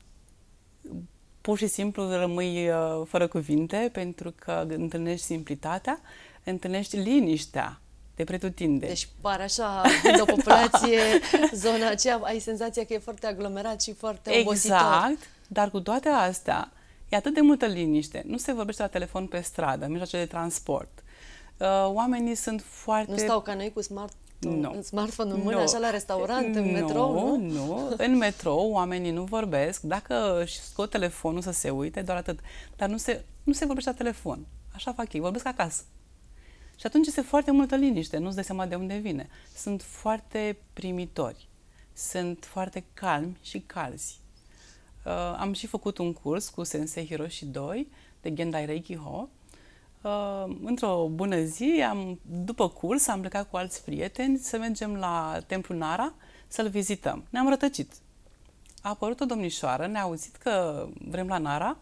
pur și simplu rămâi uh, fără cuvinte pentru că întâlnești simplitatea, întâlnești liniștea de pretutinde. Deci pare așa, din o populație, *laughs* da. zona aceea, ai senzația că e foarte aglomerat și foarte exact, obositor. Exact, dar cu toate astea, e atât de multă liniște. Nu se vorbește la telefon pe stradă, în mijloace de transport. Uh, oamenii sunt foarte... Nu stau ca noi cu smart nu. No. În smartphone în mână, no. așa la restaurant, în no, metrou, nu? Nu, în metrou oamenii nu vorbesc. Dacă își scot telefonul să se uite, doar atât. Dar nu se, nu se vorbește la telefon. Așa fac ei, vorbesc acasă. Și atunci este foarte multă liniște, nu-ți dai seama de unde vine. Sunt foarte primitori, sunt foarte calmi și calzi. Uh, am și făcut un curs cu Sensei Hiroshi 2 de Gendai Reiki Ho, Uh, într-o bună zi, am, după curs, am plecat cu alți prieteni să mergem la templul Nara să-l vizităm. Ne-am rătăcit. A apărut o domnișoară, ne-a auzit că vrem la Nara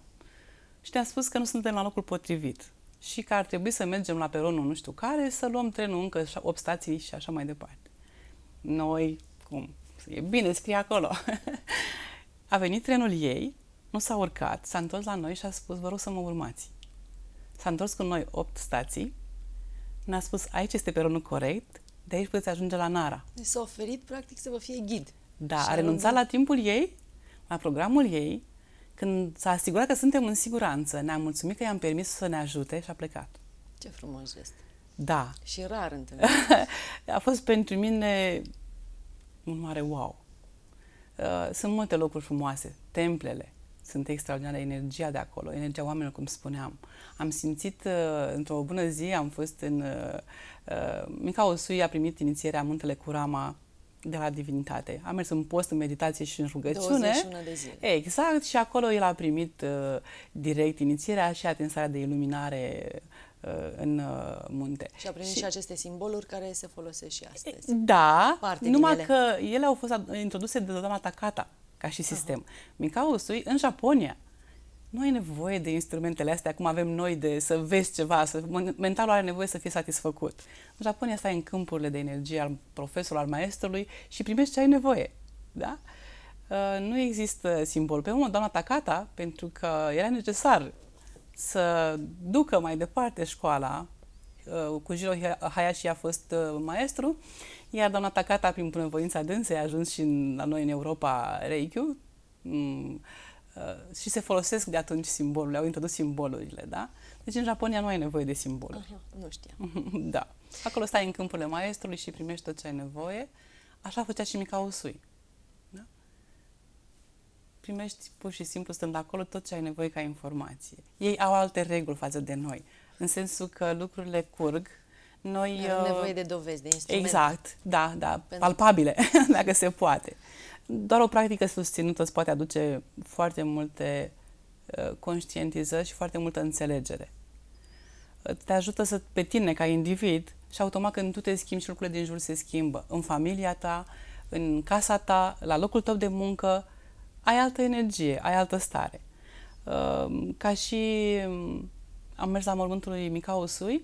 și ne-a spus că nu suntem la locul potrivit și că ar trebui să mergem la peronul nu știu care, să luăm trenul încă 8 stații și așa mai departe. Noi, cum? E bine, scrie acolo. *laughs* a venit trenul ei, nu s-a urcat, s-a întors la noi și a spus, vă rog să mă urmați. S-a întors cu noi 8 stații, ne-a spus aici este peronul corect, de aici puteți ajunge la Nara. Deci s-a oferit practic să vă fie ghid. Da, a renunțat la timpul ei, la programul ei, când s-a asigurat că suntem în siguranță, ne-a mulțumit că i-am permis să ne ajute și a plecat. Ce frumos gest. Da. Și rar întâlnit. *laughs* a fost pentru mine un mare wow. Uh, sunt multe locuri frumoase, templele, sunt extraordinare, energia de acolo, energia oamenilor, cum spuneam. Am simțit, uh, într-o bună zi, am fost în... Uh, uh, Mica Osui a primit inițierea Muntele Curama de la Divinitate. Am mers în post, în meditație și în rugăciune. 21 de zile. Exact, și acolo el a primit uh, direct inițierea și atinsarea de iluminare uh, în uh, munte. Și a primit și, și aceste simboluri care se folosesc și astăzi. Da, Parte numai ele. că ele au fost introduse de doamna Takata ca și sistem. Aha. Mikausui, în Japonia, nu ai nevoie de instrumentele astea, acum avem noi de să vezi ceva, să, mentalul are nevoie să fie satisfăcut. În Japonia stai în câmpurile de energie al profesorului, al maestrului și primești ce ai nevoie. Da? Uh, nu există simbol. Pe urmă, doamna Takata, pentru că era necesar să ducă mai departe școala, uh, cu Jiro Hayashi a fost uh, maestru, iar doamna Takata, prin bunăvoința dânsă, a ajuns și în, la noi în Europa Reikiu mm, uh, și se folosesc de atunci simbolurile, au introdus simbolurile, da? Deci în Japonia nu ai nevoie de simbol. nu știam. *laughs* da. Acolo stai în câmpurile maestrului și primești tot ce ai nevoie. Așa făcea și Mikao Sui. Da? Primești pur și simplu stând acolo tot ce ai nevoie ca informație. Ei au alte reguli față de noi, în sensul că lucrurile curg noi, Avem uh, nevoie de dovezi, de instrumente. Exact, da, da, Pentru... palpabile, *laughs* dacă se poate. Doar o practică susținută îți poate aduce foarte multe uh, conștientizări și foarte multă înțelegere. Uh, te ajută să pe tine ca individ și automat când tu te schimbi și lucrurile din jur se schimbă. În familia ta, în casa ta, la locul tău de muncă, ai altă energie, ai altă stare. Ca și um, am mers la mormântul lui Micau Sui,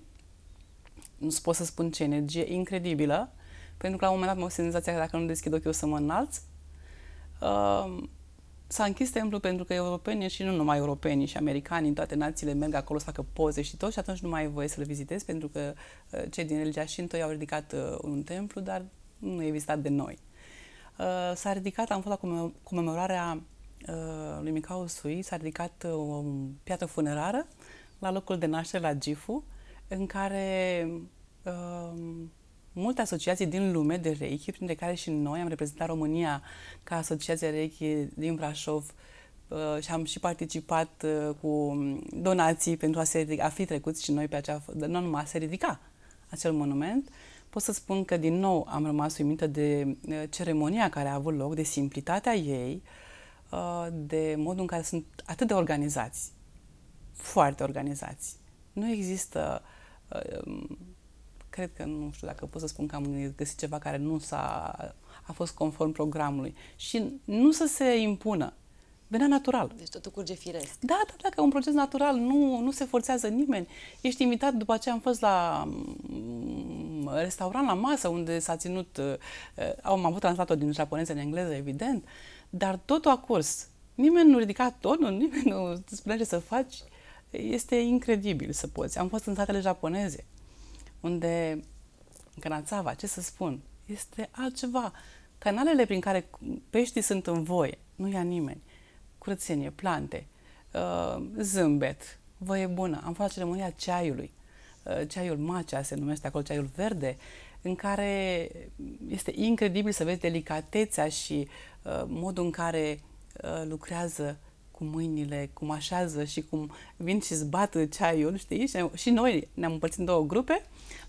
nu pot să spun ce, energie incredibilă, pentru că la un moment dat am o senzația că dacă nu deschid ochii o să mă înalț. Uh, s-a închis templul pentru că europenii și nu numai europenii și americanii, toate națiile merg acolo să facă poze și tot și atunci nu mai ai voie să-l vizitezi pentru că uh, cei din religia Shinto i-au ridicat uh, un templu, dar nu e vizitat de noi. Uh, s-a ridicat, am fost la comemorarea uh, lui Mikao Sui, s-a ridicat uh, o piatră funerară la locul de naștere la Gifu, în care um, multe asociații din lume de Reiki, printre care și noi am reprezentat România ca asociație Reiki din Brașov uh, și am și participat uh, cu donații pentru a, se, ridica, a fi trecuți și noi pe acea, nu numai a se ridica acel monument. Pot să spun că din nou am rămas uimită de uh, ceremonia care a avut loc, de simplitatea ei, uh, de modul în care sunt atât de organizați, foarte organizați. Nu există uh, Ehm, cred că nu știu dacă pot să spun că am găsit ceva care nu s-a a fost conform programului și nu să se impună. Venea natural. Deci totul curge firesc. Da, da, da, că un proces natural, nu, nu se forțează nimeni. Ești invitat, după aceea am fost la mm, restaurant, la masă, unde s-a ținut, uh, am avut translat-o din japoneză în engleză, evident, dar totul a curs. Nimeni nu ridica tonul, *laughs* nimeni nu spunea ce să faci este incredibil să poți. Am fost în statele japoneze, unde Kanazawa, ce să spun, este altceva. Canalele prin care peștii sunt în voie, nu ia nimeni. Curățenie, plante, uh, zâmbet, voie bună. Am fost la ceremonia ceaiului. Uh, ceaiul macea se numește acolo, ceaiul verde, în care este incredibil să vezi delicatețea și uh, modul în care lucrează cu mâinile, cum așează și cum vin și zbat ceaiul, știi? Și, și noi ne-am împărțit în două grupe.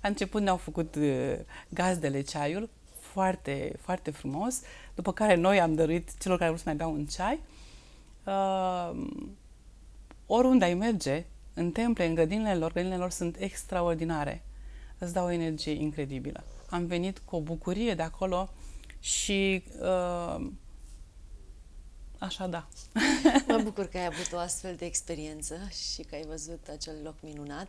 La început ne-au făcut uh, gazdele ceaiul, foarte, foarte frumos, după care noi am dăruit celor care vor să mai beau un ceai. Uh, oriunde ai merge, în temple, în grădinile lor, grădinile lor sunt extraordinare. Îți dau o energie incredibilă. Am venit cu o bucurie de acolo și uh, Așa da. Mă bucur că ai avut o astfel de experiență și că ai văzut acel loc minunat.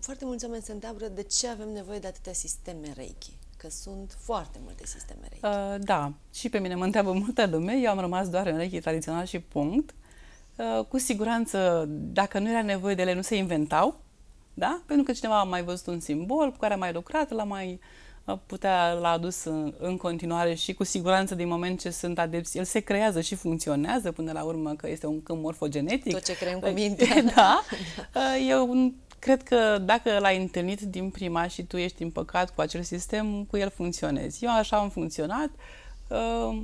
Foarte mulți oameni se întreabă de ce avem nevoie de atâtea sisteme Reiki că sunt foarte multe sisteme Reiki. Uh, da, și pe mine mă întreabă multă lume. Eu am rămas doar în Reiki tradițional și punct. Uh, cu siguranță, dacă nu era nevoie de ele, nu se inventau, da? Pentru că cineva a mai văzut un simbol cu care a mai lucrat, l-a mai uh, putea l-a adus în, în continuare și cu siguranță din moment ce sunt adepți, el se creează și funcționează până la urmă că este un câmp morfogenetic. Tot ce creăm cu păi, mintea. *laughs* Da. Uh, eu cred că dacă l-ai întâlnit din prima și tu ești împăcat cu acel sistem, cu el funcționezi. Eu așa am funcționat. Uh,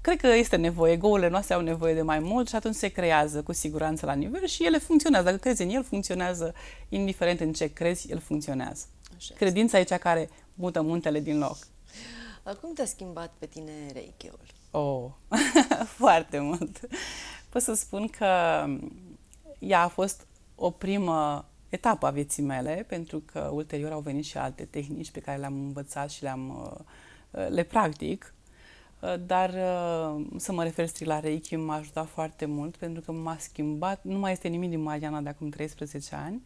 cred că este nevoie, gourile noastre au nevoie de mai mult și atunci se creează cu siguranță la nivel și ele funcționează. Dacă crezi în el, funcționează. Indiferent în ce crezi, el funcționează. Așa Credința cea care mută muntele din loc. Uh, cum te-a schimbat pe tine Reiki-ul? Oh, *laughs* foarte mult. Pot să spun că ea a fost o primă etapă a vieții mele, pentru că ulterior au venit și alte tehnici pe care le-am învățat și le-am, uh, uh, le practic. Dar să mă refer strict la Reiki m-a ajutat foarte mult pentru că m-a schimbat, nu mai este nimic din Mariana de acum 13 ani,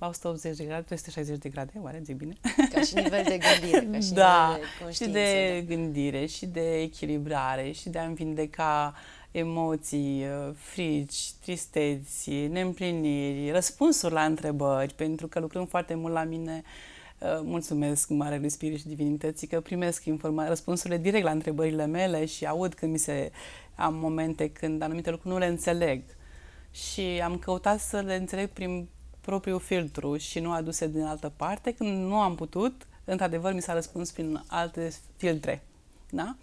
la 180 de grade, 360 de grade, oare zic bine? Ca și nivel de gândire, ca și *laughs* da, de și de da. gândire, și de echilibrare, și de a-mi vindeca emoții, uh, frici, tristeți, neîmpliniri, răspunsuri la întrebări, pentru că lucrăm foarte mult la mine, uh, mulțumesc Marelui Spirit și Divinității că primesc informa- răspunsurile direct la întrebările mele și aud când mi se am momente când anumite lucruri nu le înțeleg. Și am căutat să le înțeleg prin propriul filtru și nu aduse din altă parte. Când nu am putut, într-adevăr, mi s-a răspuns prin alte filtre. Da?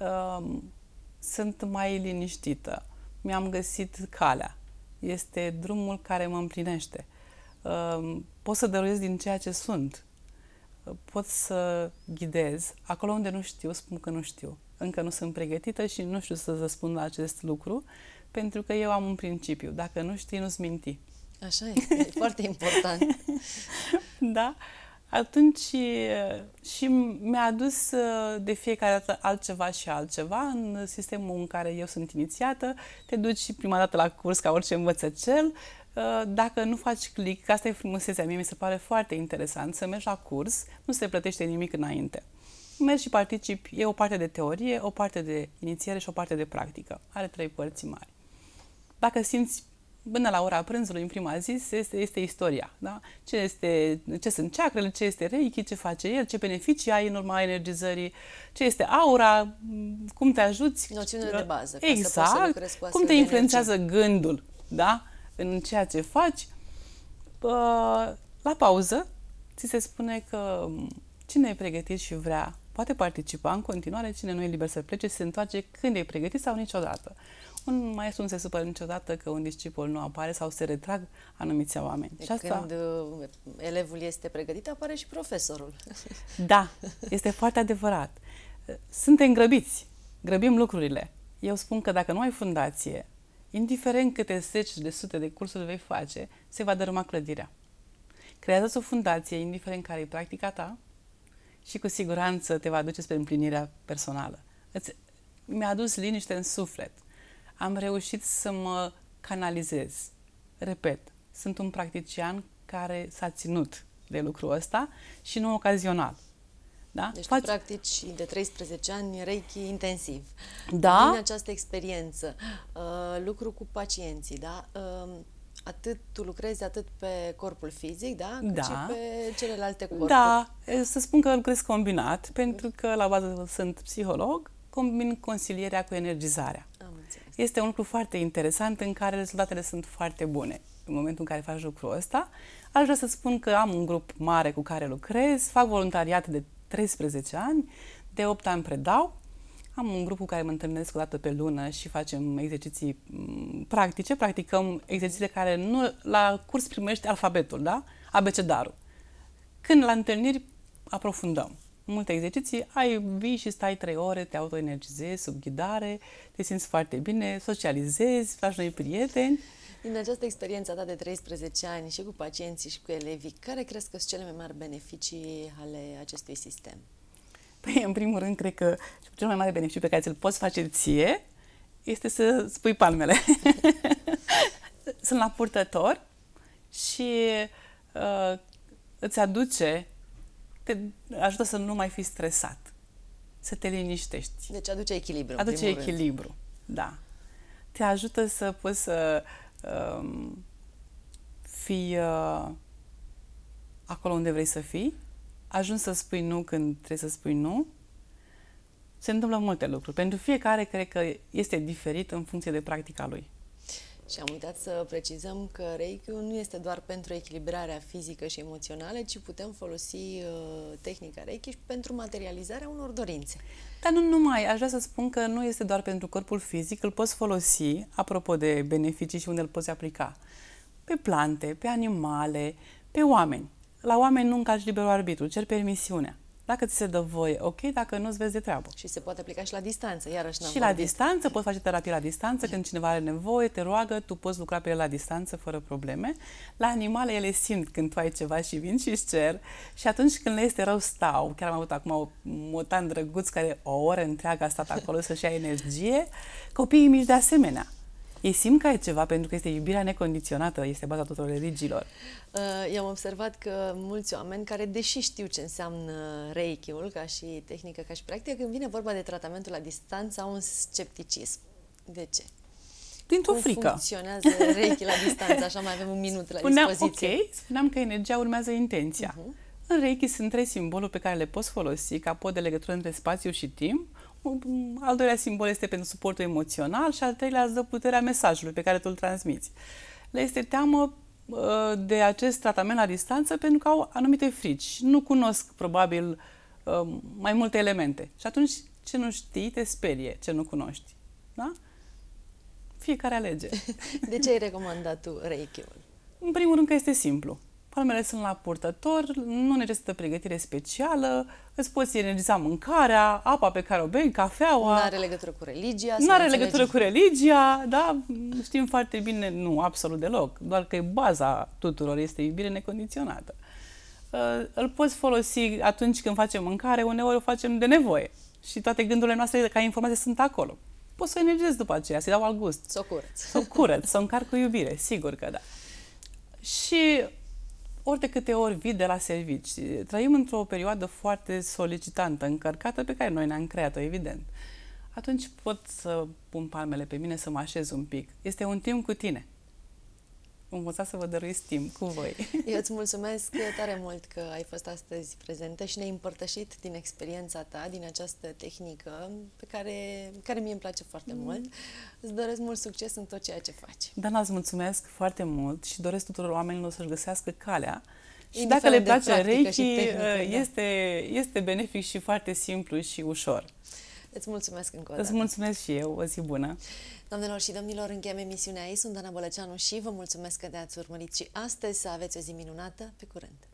Ehm, sunt mai liniștită. Mi-am găsit calea. Este drumul care mă împlinește. Ehm, pot să dăruiesc din ceea ce sunt. Pot să ghidez. Acolo unde nu știu, spun că nu știu. Încă nu sunt pregătită și nu știu să răspund la acest lucru, pentru că eu am un principiu. Dacă nu știi, nu-ți minti. Așa este, e foarte important. *laughs* da? Atunci și mi-a adus de fiecare dată altceva și altceva în sistemul în care eu sunt inițiată. Te duci și prima dată la curs ca orice învățăcel. Dacă nu faci click, că asta e frumusețea mie, mi se pare foarte interesant să mergi la curs, nu se plătește nimic înainte. Mergi și participi, e o parte de teorie, o parte de inițiere și o parte de practică. Are trei părți mari. Dacă simți până la ora prânzului, în prima zi, este, este istoria. Da? Ce, este, ce sunt ceacrele, ce este Reiki, ce face el, ce beneficii ai în urma energizării, ce este aura, cum te ajuți. Noțiunile de bază. Exact. Ca să exact. cum te influențează energie. gândul da? în ceea ce faci. La pauză, ți se spune că cine e pregătit și vrea poate participa în continuare, cine nu e liber să plece, se întoarce când e pregătit sau niciodată un maestru nu se supără niciodată că un discipol nu apare sau se retrag anumiți oameni. De și asta... Când uh, elevul este pregătit, apare și profesorul. *laughs* Da, este foarte adevărat. Suntem grăbiți, grăbim lucrurile. Eu spun că dacă nu ai fundație, indiferent câte zeci de sute de cursuri vei face, se va dărâma clădirea. Creează-ți o fundație, indiferent care e practica ta, și cu siguranță te va duce spre împlinirea personală. Îți, mi-a adus liniște în suflet am reușit să mă canalizez. Repet, sunt un practician care s-a ținut de lucrul ăsta și nu ocazional. Da? Deci Faci... practici de 13 ani Reiki intensiv. Da. Din această experiență, uh, lucru cu pacienții, da? Um, atât tu lucrezi atât pe corpul fizic, da? Cât da. și pe celelalte corpuri. Da, să spun că lucrez combinat, pentru că la bază sunt psiholog, combin consilierea cu energizarea este un lucru foarte interesant în care rezultatele sunt foarte bune. În momentul în care faci lucrul ăsta, aș vrea să spun că am un grup mare cu care lucrez, fac voluntariat de 13 ani, de 8 ani predau, am un grup cu care mă întâlnesc o dată pe lună și facem exerciții mm, practice, practicăm exercițiile care nu, la curs primești alfabetul, da? abecedarul. Când la întâlniri aprofundăm multe exerciții, ai vii și stai trei ore, te autoenergizezi sub ghidare, te simți foarte bine, socializezi, faci noi prieteni. Din această experiență ta de 13 ani și cu pacienții și cu elevii, care crezi că sunt cele mai mari beneficii ale acestui sistem? Păi, în primul rând, cred că cel mai mare beneficiu pe care ți-l poți face ție este să spui palmele. *laughs* Sunt la purtător și uh, îți aduce te ajută să nu mai fii stresat, să te liniștești. Deci aduce echilibru. Aduce echilibru, rând. da. Te ajută să poți să um, fii uh, acolo unde vrei să fii, ajungi să spui nu când trebuie să spui nu. Se întâmplă multe lucruri. Pentru fiecare, cred că este diferit în funcție de practica lui. Și am uitat să precizăm că Reiki nu este doar pentru echilibrarea fizică și emoțională, ci putem folosi uh, tehnica Reiki și pentru materializarea unor dorințe. Dar nu numai. Aș vrea să spun că nu este doar pentru corpul fizic, îl poți folosi, apropo de beneficii și unde îl poți aplica, pe plante, pe animale, pe oameni. La oameni nu încalci liberul arbitru, cer permisiunea dacă ți se dă voie, ok, dacă nu, îți vezi de treabă. Și se poate aplica și la distanță, iarăși n-am Și vorbit. la distanță, poți face terapie la distanță, când cineva are nevoie, te roagă, tu poți lucra pe el la distanță fără probleme. La animale ele simt când tu ai ceva și vin și își cer și atunci când le este rău stau. Chiar am avut acum o motan drăguț care o oră întreagă a stat acolo să-și ia energie. Copiii mici de asemenea ei simt că e ceva, pentru că este iubirea necondiționată, este baza tuturor religiilor. Uh, i-am observat că mulți oameni care, deși știu ce înseamnă Reiki-ul ca și tehnică, ca și practică, când vine vorba de tratamentul la distanță, au un scepticism. De ce? Dintr-o Cum frică. funcționează Reiki la distanță? Așa mai avem un minut la Spuneam, dispoziție. Ok, spuneam că energia urmează intenția. Uh-huh. În Reiki sunt trei simboluri pe care le poți folosi ca pod de legătură între spațiu și timp, al doilea simbol este pentru suportul emoțional și al treilea îți dă puterea mesajului pe care tu îl transmiți. Le este teamă uh, de acest tratament la distanță pentru că au anumite frici. Nu cunosc probabil uh, mai multe elemente. Și atunci ce nu știi te sperie, ce nu cunoști. Da? Fiecare alege. *laughs* De ce ai recomandat tu Reiki-ul? În primul rând că este simplu palmele sunt la purtător, nu necesită pregătire specială, îți poți energiza mâncarea, apa pe care o bei, cafeaua. Nu are legătură cu religia. Nu are legătură cu religia, da? Știm foarte bine, nu, absolut deloc. Doar că e baza tuturor, este iubire necondiționată. Uh, îl poți folosi atunci când facem mâncare, uneori o facem de nevoie. Și toate gândurile noastre ca informații sunt acolo. Poți să o energizezi după aceea, să-i dau al gust. Să o curăț. Să o curăț, să o încarc cu iubire, sigur că da. Și ori de câte ori vii de la servici. Trăim într-o perioadă foarte solicitantă, încărcată, pe care noi ne-am creat-o, evident. Atunci pot să pun palmele pe mine, să mă așez un pic. Este un timp cu tine învățați să vă dăruiți timp cu voi. Eu îți mulțumesc tare mult că ai fost astăzi prezentă și ne-ai împărtășit din experiența ta, din această tehnică pe care, care mie îmi place foarte mm. mult. Îți doresc mult succes în tot ceea ce faci. Dana, îți mulțumesc foarte mult și doresc tuturor oamenilor să-și găsească calea și Indiferent dacă le place Reiki, tehnică, ă, da. este, da. este benefic și foarte simplu și ușor. Îți mulțumesc încă o dată. Îți mulțumesc și eu. O zi bună! Doamnelor și domnilor, încheiem emisiunea ei. Sunt Ana Bălăceanu și vă mulțumesc că ne-ați urmărit și astăzi. Să aveți o zi minunată. Pe curând!